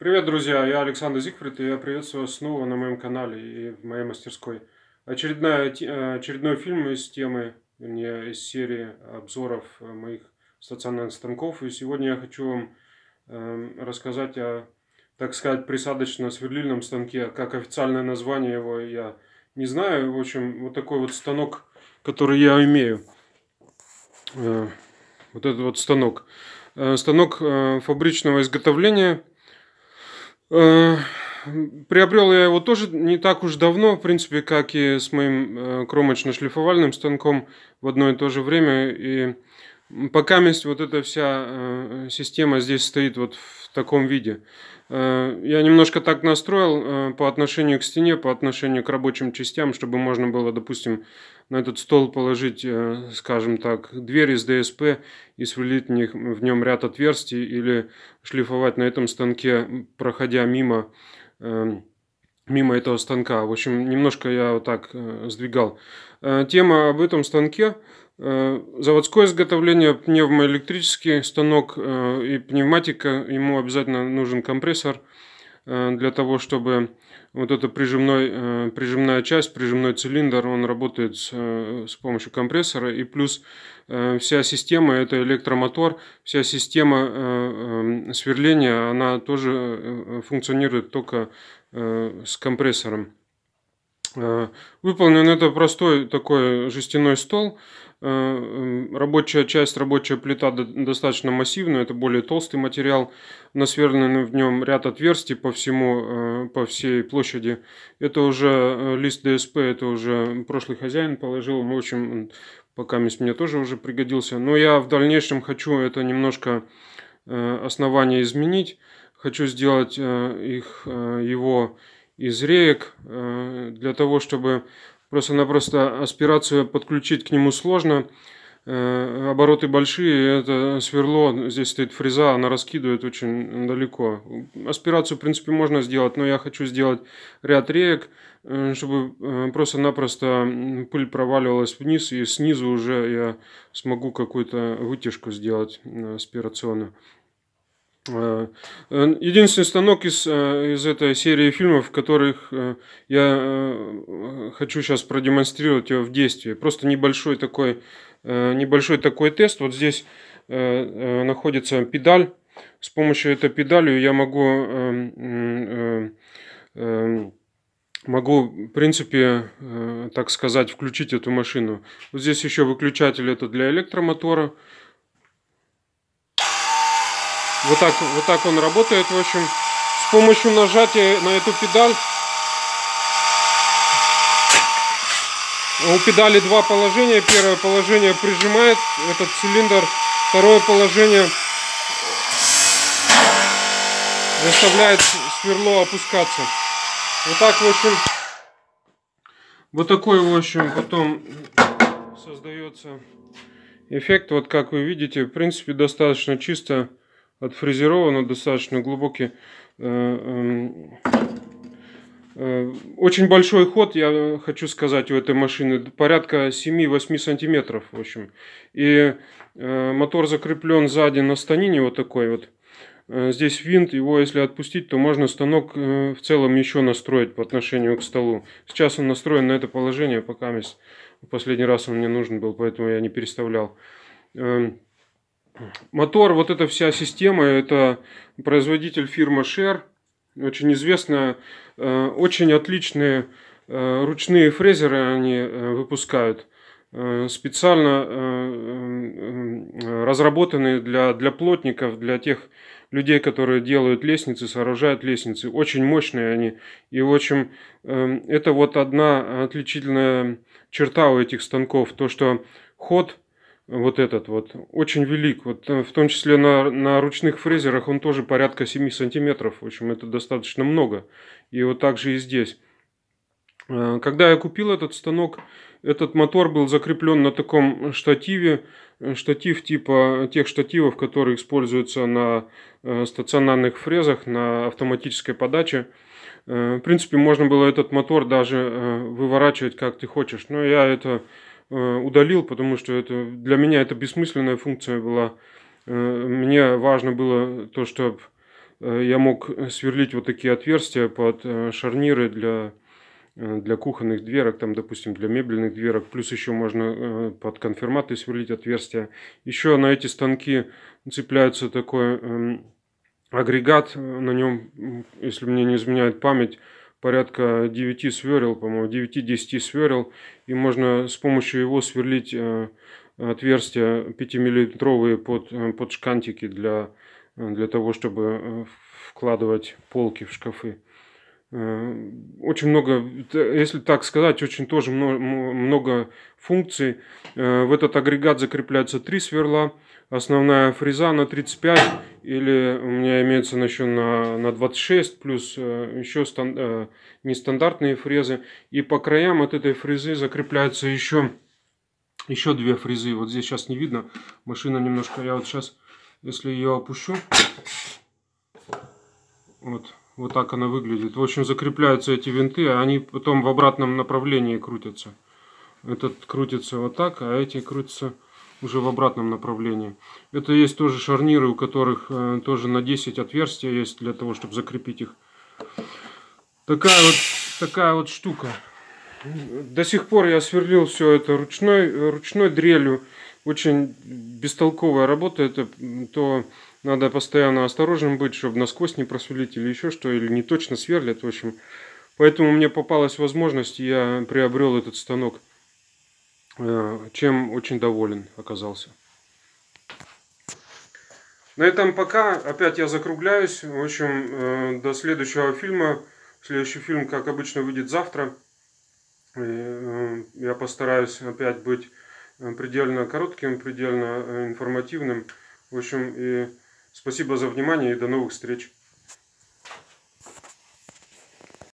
Привет, друзья! Я Александр Зигфрид, и я приветствую вас снова на моем канале и в моей мастерской. Очередная, э, очередной фильм из темы, вернее, из серии обзоров э, моих стационарных станков. И сегодня я хочу вам э, рассказать о, так сказать, присадочно-сверлильном станке. Как официальное название его я не знаю. В общем, вот такой вот станок, который я имею. Э, вот этот вот станок. Э, станок э, фабричного изготовления – Э, приобрел я его тоже не так уж давно, в принципе, как и с моим э, кромочно-шлифовальным станком в одно и то же время. И Пока вот эта вся э, система здесь стоит вот в таком виде. Э, я немножко так настроил э, по отношению к стене, по отношению к рабочим частям, чтобы можно было, допустим, на этот стол положить, э, скажем так, дверь из ДСП и сверлить в, них, в нем ряд отверстий или шлифовать на этом станке, проходя мимо... Э, мимо этого станка. В общем, немножко я вот так э, сдвигал. Э, тема об этом станке. Э, заводское изготовление, пневмоэлектрический станок э, и пневматика, ему обязательно нужен компрессор э, для того, чтобы вот эта прижимной, прижимная часть, прижимной цилиндр, он работает с, с помощью компрессора. И плюс вся система, это электромотор, вся система сверления, она тоже функционирует только с компрессором. Э, выполнен это простой такой жестяной стол. Э, рабочая часть, рабочая плита достаточно массивная, это более толстый материал. Насверлен в нем ряд отверстий по всему, э, по всей площади. Это уже лист ДСП, это уже прошлый хозяин положил. В общем, пока мне тоже уже пригодился. Но я в дальнейшем хочу это немножко основание изменить. Хочу сделать их, его из реек э, для того, чтобы просто-напросто аспирацию подключить к нему сложно. Э, обороты большие, это сверло, здесь стоит фреза, она раскидывает очень далеко. Аспирацию, в принципе, можно сделать, но я хочу сделать ряд реек, э, чтобы просто-напросто пыль проваливалась вниз, и снизу уже я смогу какую-то вытяжку сделать аспирационную. Э, э, единственный станок из, э, из этой серии фильмов, которых я хочу сейчас продемонстрировать его в действии. Просто небольшой такой, небольшой такой тест. Вот здесь находится педаль. С помощью этой педали я могу могу, в принципе, так сказать, включить эту машину. Вот здесь еще выключатель это для электромотора. Вот так, вот так он работает, в общем. С помощью нажатия на эту педаль. У педали два положения. Первое положение прижимает этот цилиндр. Второе положение заставляет сверло опускаться. Вот так, в общем, вот такой, в общем, потом создается эффект. Вот как вы видите, в принципе, достаточно чисто отфрезеровано достаточно глубокий. Э, эм, э, очень большой ход, я хочу сказать, у этой машины порядка 7-8 сантиметров, в общем. И э, мотор закреплен сзади на станине вот такой вот. Здесь винт, его если отпустить, то можно станок в целом еще настроить по отношению к столу. Сейчас он настроен на это положение, пока в последний раз он мне нужен был, поэтому я не переставлял. Эм, Мотор, вот эта вся система, это производитель фирмы Share, очень известная, э, очень отличные э, ручные фрезеры они э, выпускают, специально разработанные для, для плотников, для тех людей, которые делают лестницы, сооружают лестницы. Очень мощные они. И, в общем, это вот одна отличительная черта у этих станков, то, что ход – вот этот вот, очень велик. Вот э, в том числе на, на ручных фрезерах он тоже порядка 7 сантиметров. В общем, это достаточно много. И вот так же и здесь. Э, когда я купил этот станок, этот мотор был закреплен на таком штативе, э, штатив типа тех штативов, которые используются на стационарных фрезах, на автоматической подаче. В принципе, можно было этот мотор даже выворачивать как ты хочешь, но я это Э, удалил, потому что это, для меня это бессмысленная функция была. Э, мне важно было то, чтобы э, я мог сверлить вот такие отверстия под шарниры для, для кухонных дверок, там, допустим, для мебельных дверок. Плюс еще можно под конферматы сверлить отверстия. Еще на эти станки цепляется такой эм, агрегат, на нем, если мне не изменяет память, порядка 9 сверел, по-моему, 9-10 сверел, и можно с помощью его сверлить э, отверстия 5-миллиметровые под, э, под шкантики для, э, для того, чтобы вкладывать полки в шкафы. Э, очень много, если так сказать, очень тоже много, много функций. Э, в этот агрегат закрепляются три сверла. Основная фреза на 35 или у меня имеется еще на, на 26, плюс э, еще стан, нестандартные фрезы. И по краям от этой фрезы закрепляются еще, еще две фрезы. Вот здесь сейчас не видно. Машина немножко, я вот сейчас, если ее опущу, вот вот так она выглядит. В общем, закрепляются эти винты, а они потом в обратном направлении крутятся. Этот крутится вот так, а эти крутятся уже в обратном направлении. Это есть тоже шарниры, у которых э, тоже на 10 отверстия есть для того, чтобы закрепить их. Такая вот, такая вот штука. До сих пор я сверлил все это ручной, ручной дрелью. Очень бестолковая работа. Это то надо постоянно осторожным быть, чтобы насквозь не просверлить или еще что, или не точно сверлят, в общем. Поэтому мне попалась возможность, я приобрел этот станок, э, чем очень доволен оказался. На этом пока. Опять я закругляюсь. В общем, э, до следующего фильма. Следующий фильм, как обычно, выйдет завтра. Э, я постараюсь опять быть предельно коротким, предельно информативным. В общем, и Спасибо за внимание и до новых встреч.